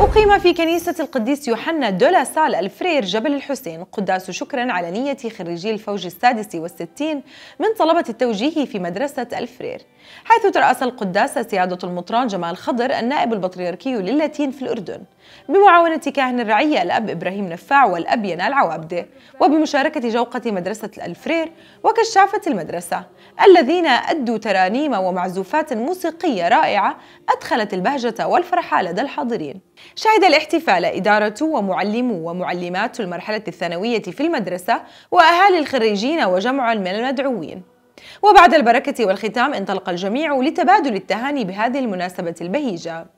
أقيم في كنيسة القديس يوحنا دولا سال الفرير جبل الحسين قداس شكرا على نية خريجي الفوج السادس والستين من طلبة التوجيه في مدرسة الفرير حيث ترأس القداس سيادة المطران جمال خضر النائب البطريركي للاتين في الأردن بمعاونة كاهن الرعية الأب إبراهيم نفاع والأب ينال عوابدة وبمشاركة جوقة مدرسة الفرير وكشافة المدرسة الذين أدوا ترانيم ومعزوفات موسيقية رائعة أدخلت البهجة والفرح لدى الحاضرين شهد الاحتفال إدارة ومعلمو ومعلمات المرحلة الثانوية في المدرسة وأهالي الخريجين وجمع من المدعوين وبعد البركة والختام انطلق الجميع لتبادل التهاني بهذه المناسبة البهيجة